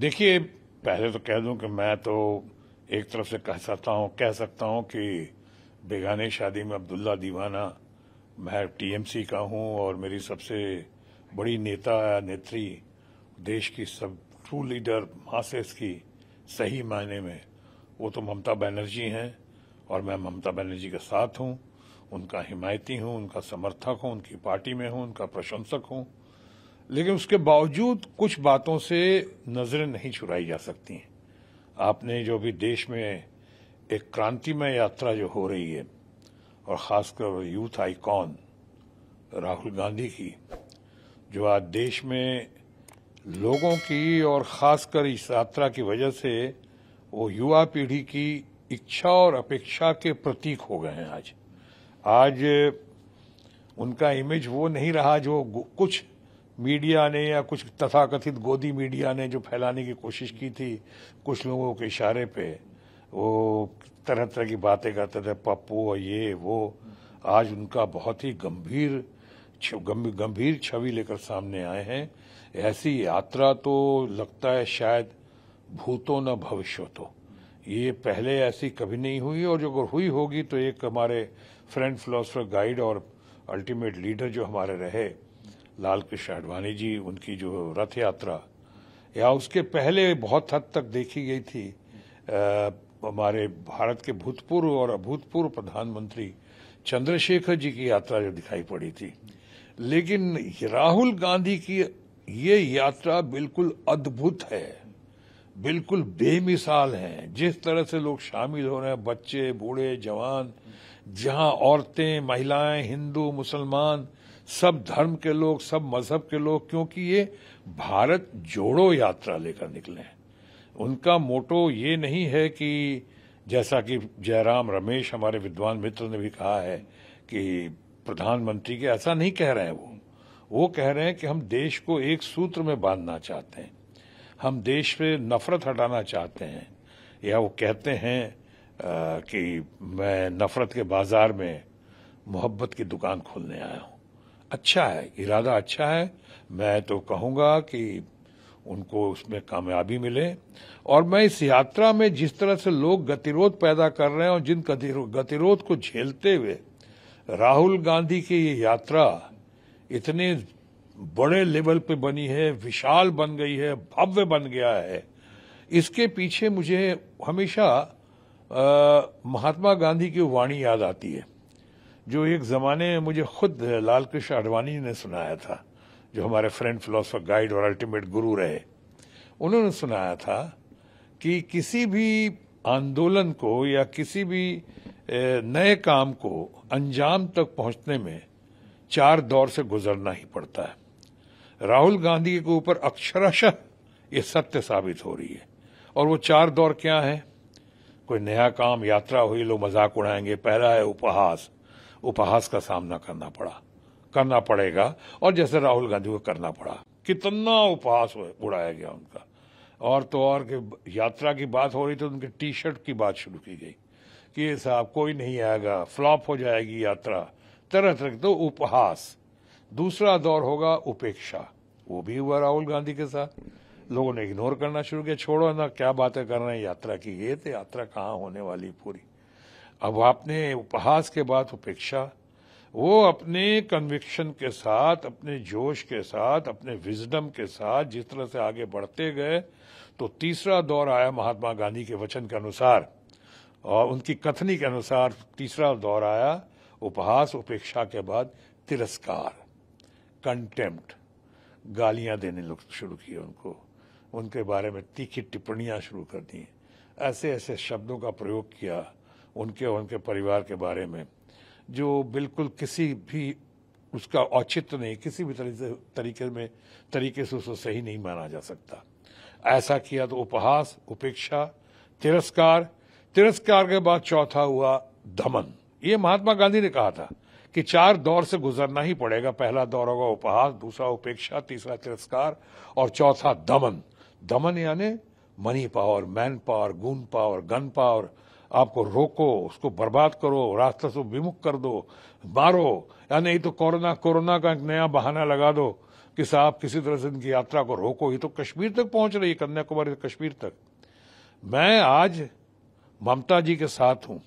देखिए पहले तो कह दूं कि मैं तो एक तरफ से कह सकता हूँ कह सकता हूँ कि बेगाने शादी में अब्दुल्ला दीवाना मैं टीएमसी का हूँ और मेरी सबसे बड़ी नेता या नेत्री देश की सब ट्रू लीडर मासेस की सही मायने में वो तो ममता बनर्जी हैं और मैं ममता बनर्जी के साथ हूँ उनका हिमायती हूँ उनका समर्थक हूँ उनकी पार्टी में हूँ उनका प्रशंसक हूँ लेकिन उसके बावजूद कुछ बातों से नज़रें नहीं छुड़ाई जा सकती हैं आपने जो भी देश में एक क्रांतिमय यात्रा जो हो रही है और ख़ासकर यूथ आईकॉन राहुल गांधी की जो आज देश में लोगों की और ख़ासकर इस यात्रा की वजह से वो युवा पीढ़ी की इच्छा और अपेक्षा के प्रतीक हो गए हैं आज आज उनका इमेज वो नहीं रहा जो कुछ मीडिया ने या कुछ तथाकथित गोदी मीडिया ने जो फैलाने की कोशिश की थी कुछ लोगों के इशारे पे वो तरह तरह की बातें करते थे पप्पू और ये वो आज उनका बहुत ही गंभीर गंभीर छवि लेकर सामने आए हैं ऐसी यात्रा तो लगता है शायद भूतो न भविष्य तो ये पहले ऐसी कभी नहीं हुई और जो अगर हुई होगी तो एक हमारे फ्रेंड फिलोसफर गाइड और अल्टीमेट लीडर जो हमारे रहे लाल कृष्ण आडवाणी जी उनकी जो रथ यात्रा या उसके पहले बहुत हद तक देखी गई थी हमारे भारत के भूतपूर्व और अभूतपूर्व प्रधानमंत्री चंद्रशेखर जी की यात्रा जो दिखाई पड़ी थी लेकिन राहुल गांधी की ये यात्रा बिल्कुल अद्भुत है बिल्कुल बेमिसाल है जिस तरह से लोग शामिल हो रहे हैं बच्चे बूढ़े जवान जहां औरतें महिलाएं हिंदू मुसलमान सब धर्म के लोग सब मजहब के लोग क्योंकि ये भारत जोड़ो यात्रा लेकर निकले हैं उनका मोटो ये नहीं है कि जैसा कि जयराम रमेश हमारे विद्वान मित्र ने भी कहा है कि प्रधानमंत्री के ऐसा नहीं कह रहे हैं वो वो कह रहे हैं कि हम देश को एक सूत्र में बांधना चाहते हैं हम देश से नफरत हटाना चाहते हैं या वो कहते हैं कि मैं नफरत के बाजार में मोहब्बत की दुकान खोलने आया हूं अच्छा है इरादा अच्छा है मैं तो कहूंगा कि उनको उसमें कामयाबी मिले और मैं इस यात्रा में जिस तरह से लोग गतिरोध पैदा कर रहे हैं और जिन गतिरोध को झेलते हुए राहुल गांधी की ये यात्रा इतने बड़े लेवल पे बनी है विशाल बन गई है भव्य बन गया है इसके पीछे मुझे हमेशा महात्मा गांधी की वाणी याद आती है जो एक ज़माने में मुझे खुद लाल कृष्ण आडवाणी ने सुनाया था जो हमारे फ्रेंड फिलोसफर गाइड और अल्टीमेट गुरु रहे उन्होंने सुनाया था कि किसी भी आंदोलन को या किसी भी नए काम को अंजाम तक पहुंचने में चार दौर से गुजरना ही पड़ता है राहुल गांधी के ऊपर अक्षरशः ये सत्य साबित हो रही है और वो चार दौर क्या है कोई नया काम यात्रा हुई लोग मजाक उड़ाएंगे पहला है उपहास उपहास का सामना करना पड़ा करना पड़ेगा और जैसे राहुल गांधी को करना पड़ा कितना उपहास उड़ाया गया उनका और तो और के यात्रा की बात हो रही तो उनके टी शर्ट की बात शुरू की गई कि साहब कोई नहीं आएगा फ्लॉप हो जाएगी यात्रा तरह तरह तो उपहास दूसरा दौर होगा उपेक्षा वो भी हुआ राहुल गांधी के साथ लोगों ने इग्नोर करना शुरू किया छोड़ो ना क्या बातें कर रहे हैं यात्रा की ये थे यात्रा कहाँ होने वाली पूरी अब आपने उपहास के बाद उपेक्षा वो अपने कन्विक्शन के साथ अपने जोश के साथ अपने विजडम के साथ जिस तरह से आगे बढ़ते गए तो तीसरा दौर आया महात्मा गांधी के वचन के अनुसार और उनकी कथनी के अनुसार तीसरा दौर आया उपहास उपेक्षा के बाद तिरस्कार कंटेम्प्ट गालियां देने लोग शुरू किए उनको उनके बारे में तीखी टिप्पणियां शुरू कर दी ऐसे ऐसे शब्दों का प्रयोग किया उनके और उनके परिवार के बारे में जो बिल्कुल किसी भी उसका औचित्य नहीं किसी भी तरीके से तरीके में तरीके से उसको सही नहीं माना जा सकता ऐसा किया तो उपहास उपेक्षा तिरस्कार तिरस्कार के बाद चौथा हुआ दमन ये महात्मा गांधी ने कहा था कि चार दौर से गुजरना ही पड़ेगा पहला दौर होगा उपहास दूसरा उपेक्षा तीसरा तिरस्कार और चौथा दमन दमन यानी money power man power gun power gun power आपको रोको उसको बर्बाद करो रास्ता से विमुख कर दो मारो या नहीं तो कोरोना कोरोना का एक नया बहाना लगा दो कि साहब किसी तरह से इनकी यात्रा को रोको ये तो कश्मीर तक पहुंच रही है कन्याकुमारी से कश्मीर तक मैं आज ममता जी के साथ हूं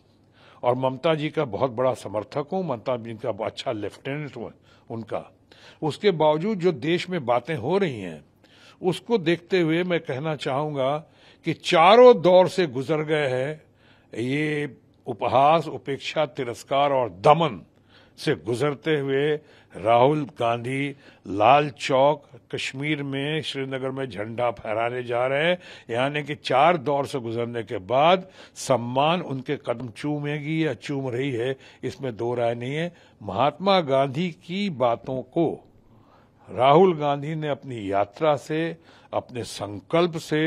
और ममता जी का बहुत बड़ा समर्थक हूं ममता जी का अच्छा लेफ्टिनेंट हूं उनका उसके बावजूद जो देश में बातें हो रही हैं उसको देखते हुए मैं कहना चाहूंगा कि चारों दौर से गुजर गए हैं ये उपहास उपेक्षा तिरस्कार और दमन से गुजरते हुए राहुल गांधी लाल चौक कश्मीर में श्रीनगर में झंडा फहराने जा रहे हैं यानी कि चार दौर से गुजरने के बाद सम्मान उनके कदम चूमेगी या चूम रही है इसमें दो राय नहीं है महात्मा गांधी की बातों को राहुल गांधी ने अपनी यात्रा से अपने संकल्प से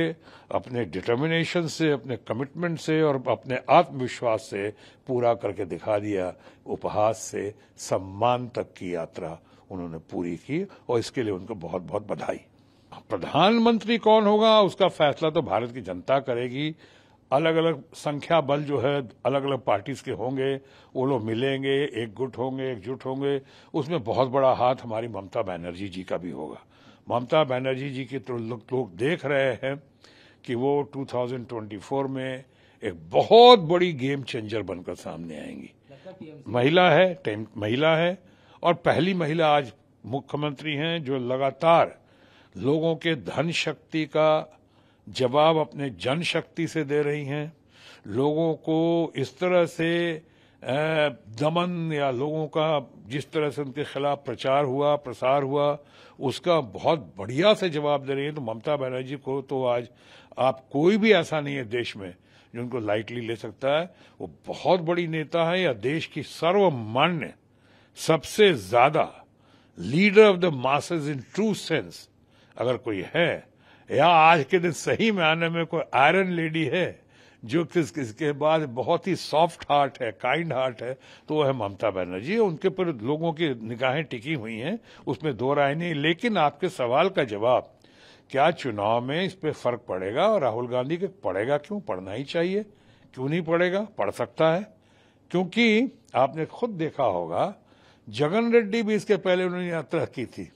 अपने डिटर्मिनेशन से अपने कमिटमेंट से और अपने आत्मविश्वास से पूरा करके दिखा दिया उपहास से सम्मान तक की यात्रा उन्होंने पूरी की और इसके लिए उनको बहुत बहुत बधाई प्रधानमंत्री कौन होगा उसका फैसला तो भारत की जनता करेगी अलग अलग संख्या बल जो है अलग अलग पार्टीज के होंगे वो लोग मिलेंगे एक गुट होंगे एकजुट होंगे उसमें बहुत बड़ा हाथ हमारी ममता बनर्जी जी का भी होगा ममता बनर्जी जी के तो लोग देख रहे हैं कि वो 2024 में एक बहुत बड़ी गेम चेंजर बनकर सामने आएंगी महिला है महिला है और पहली महिला आज मुख्यमंत्री हैं जो लगातार लोगों के धन शक्ति का जवाब अपने जनशक्ति से दे रही हैं लोगों को इस तरह से दमन या लोगों का जिस तरह से उनके खिलाफ प्रचार हुआ प्रसार हुआ उसका बहुत बढ़िया से जवाब दे रही है तो ममता बनर्जी को तो आज आप कोई भी ऐसा नहीं है देश में जो उनको लाइटली ले सकता है वो बहुत बड़ी नेता है या देश की सर्वमान्य सबसे ज्यादा leader of the masses in true sense अगर कोई है या आज के दिन सही में आने में कोई आयरन लेडी है जो किस किसके बाद बहुत ही सॉफ्ट हार्ट है काइंड हार्ट है तो वो है ममता बनर्जी उनके पर लोगों की निगाहें टिकी हुई हैं उसमें दो राय नहीं लेकिन आपके सवाल का जवाब क्या चुनाव में इस पर फर्क पड़ेगा और राहुल गांधी के पड़ेगा क्यों पढ़ना ही चाहिए क्यों नहीं पड़ेगा पढ़ सकता है क्योंकि आपने खुद देखा होगा जगन रेड्डी भी इसके पहले उन्होंने यात्रा की थी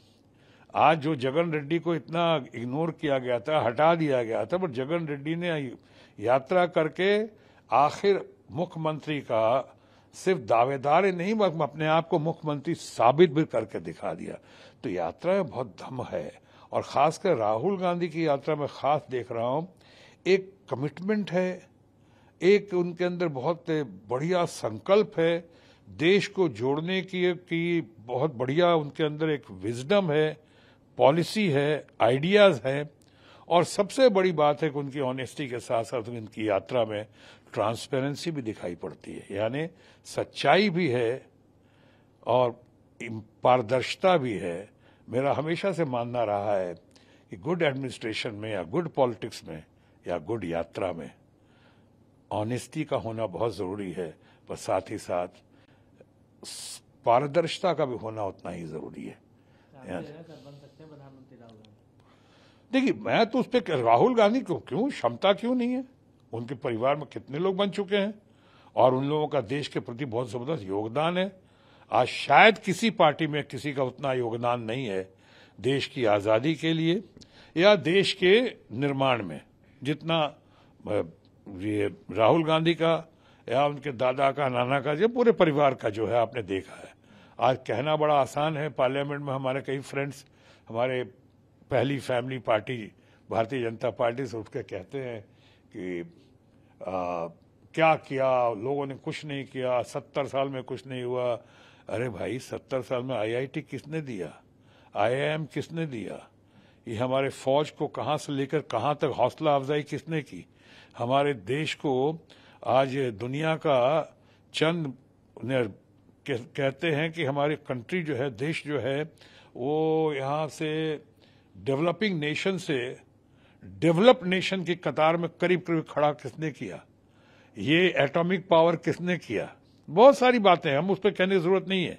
आज जो जगन रेड्डी को इतना इग्नोर किया गया था हटा दिया गया था बट जगन रेड्डी ने यात्रा करके आखिर मुख्यमंत्री का सिर्फ दावेदार ही नहीं बल्कि अपने आप को मुख्यमंत्री साबित भी करके दिखा दिया तो यात्रा में बहुत दम है और खासकर राहुल गांधी की यात्रा में खास देख रहा हूं एक कमिटमेंट है एक उनके अंदर बहुत बढ़िया संकल्प है देश को जोड़ने की, की बहुत बढ़िया उनके अंदर एक विजडम है पॉलिसी है आइडियाज़ है और सबसे बड़ी बात है कि उनकी ऑनेस्टी के साथ साथ उनकी यात्रा में ट्रांसपेरेंसी भी दिखाई पड़ती है यानी सच्चाई भी है और पारदर्शिता भी है मेरा हमेशा से मानना रहा है कि गुड एडमिनिस्ट्रेशन में या गुड पॉलिटिक्स में या गुड यात्रा में ऑनेस्टी का होना बहुत ज़रूरी है पर साथ ही साथ पारदर्शिता का भी होना उतना ही ज़रूरी है देखिए मैं तो उस पर राहुल गांधी को क्यों क्षमता क्यों नहीं है उनके परिवार में कितने लोग बन चुके हैं और उन लोगों का देश के प्रति बहुत जबरदस्त योगदान है आज शायद किसी पार्टी में किसी का उतना योगदान नहीं है देश की आज़ादी के लिए या देश के निर्माण में जितना ये राहुल गांधी का या उनके दादा का नाना का या पूरे परिवार का जो है आपने देखा है आज कहना बड़ा आसान है पार्लियामेंट में हमारे कई फ्रेंड्स हमारे पहली फैमिली पार्टी भारतीय जनता पार्टी से उठ के कहते हैं कि आ, क्या किया लोगों ने कुछ नहीं किया सत्तर साल में कुछ नहीं हुआ अरे भाई सत्तर साल में आईआईटी किसने दिया आईआईएम किसने दिया ये हमारे फौज को कहाँ से लेकर कहाँ तक हौसला अफजाई किसने की हमारे देश को आज दुनिया का चंद कहते हैं कि हमारी कंट्री जो है देश जो है वो यहाँ से डेवलपिंग नेशन से डेवलप नेशन की कतार में करीब करीब खड़ा किसने किया ये एटॉमिक पावर किसने किया बहुत सारी बातें हम उस पर कहने की जरूरत नहीं है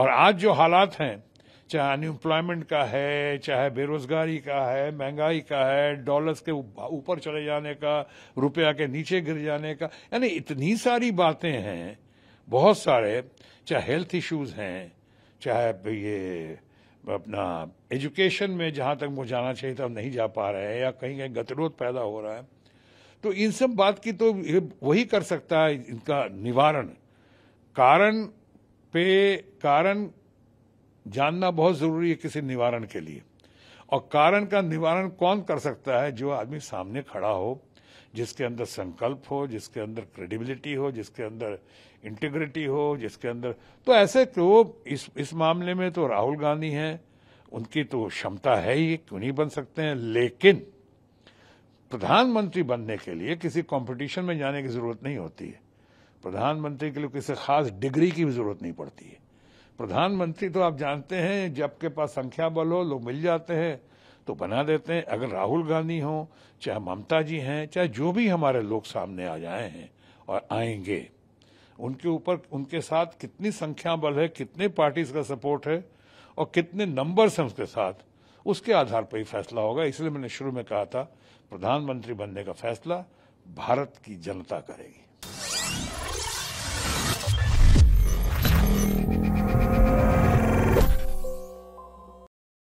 और आज जो हालात हैं चाहे अनएम्प्लॉयमेंट का है चाहे बेरोजगारी का है महंगाई का है डॉलर्स के ऊपर चले जाने का रुपया के नीचे गिर जाने का यानी इतनी सारी बातें हैं बहुत सारे चाहे हेल्थ इश्यूज हैं चाहे ये अपना एजुकेशन में जहां तक वो जाना चाहिए था नहीं जा पा रहे हैं या कहीं कहीं गतिरोध पैदा हो रहा है तो इन सब बात की तो वही कर सकता है इनका निवारण कारण पे कारण जानना बहुत ज़रूरी है किसी निवारण के लिए और कारण का निवारण कौन कर सकता है जो आदमी सामने खड़ा हो जिसके अंदर संकल्प हो जिसके अंदर क्रेडिबिलिटी हो जिसके अंदर इंटीग्रिटी हो जिसके अंदर तो ऐसे तो इस इस मामले में तो राहुल गांधी हैं उनकी तो क्षमता है ही क्यों नहीं बन सकते हैं लेकिन प्रधानमंत्री बनने के लिए किसी कंपटीशन में जाने की जरूरत नहीं होती है प्रधानमंत्री के लिए किसी खास डिग्री की भी जरूरत नहीं पड़ती है प्रधानमंत्री तो आप जानते हैं जब के पास संख्या बल हो लोग मिल जाते हैं तो बना देते हैं अगर राहुल गांधी हों चाहे ममता जी हैं चाहे जो भी हमारे लोग सामने आ जाए हैं और आएंगे उनके ऊपर उनके साथ कितनी संख्या बल है कितने पार्टीज का सपोर्ट है और कितने नंबर्स हैं उसके साथ उसके आधार पर ही फैसला होगा इसलिए मैंने शुरू में कहा था प्रधानमंत्री बनने का फैसला भारत की जनता करेगी